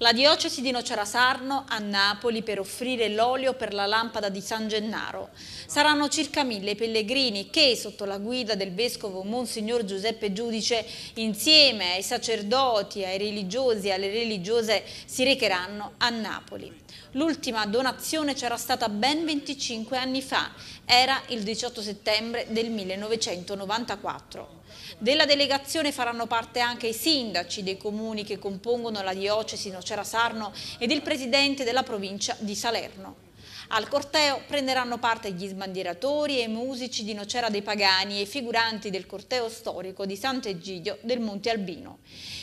la diocesi di Nocerasarno a Napoli per offrire l'olio per la lampada di San Gennaro. Saranno circa mille i pellegrini che, sotto la guida del vescovo Monsignor Giuseppe Giudice, insieme ai sacerdoti, ai religiosi e alle religiose, si recheranno a Napoli. L'ultima donazione c'era stata ben 25 anni fa, era il 18 settembre del 1994. Della delegazione faranno parte anche i sindaci dei comuni che compongono la diocesi Nocera Sarno ed il presidente della provincia di Salerno. Al corteo prenderanno parte gli sbandieratori e i musici di Nocera dei Pagani e i figuranti del corteo storico di Sant'Egidio del Monte Albino.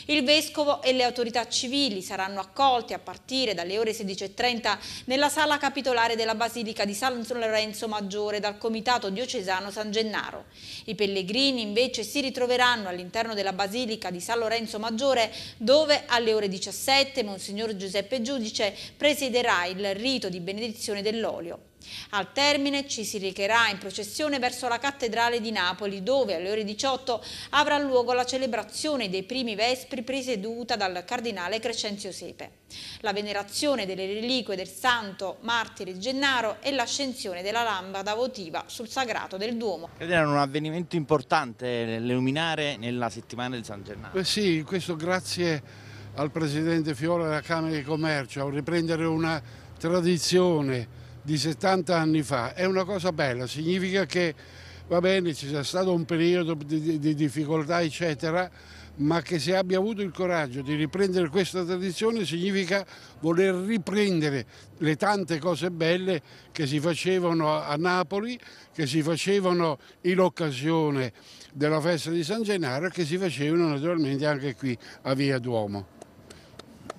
Il Vescovo e le autorità civili saranno accolti a partire dalle ore 16.30 nella sala capitolare della Basilica di San Lorenzo Maggiore dal Comitato Diocesano San Gennaro. I pellegrini invece si ritroveranno all'interno della Basilica di San Lorenzo Maggiore dove alle ore 17 Monsignor Giuseppe Giudice presiderà il rito di benedizione produzione dell'olio. Al termine ci si recherà in processione verso la cattedrale di Napoli dove alle ore 18 avrà luogo la celebrazione dei primi vespri presieduta dal cardinale Crescenzio Sepe, la venerazione delle reliquie del santo martire Gennaro e l'ascensione della lampada votiva sul sagrato del Duomo. Ed Era un avvenimento importante l'illuminare nella settimana del San Gennaro. Beh sì, questo grazie al Presidente Fiore della Camera di Commercio, a riprendere una tradizione di 70 anni fa, è una cosa bella, significa che va bene, ci sia stato un periodo di, di difficoltà eccetera, ma che se abbia avuto il coraggio di riprendere questa tradizione significa voler riprendere le tante cose belle che si facevano a Napoli, che si facevano in occasione della festa di San Gennaro e che si facevano naturalmente anche qui a Via Duomo.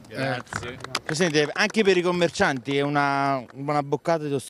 Grazie. Eh, Presidente, anche per i commercianti è una, una boccata di ossigeno.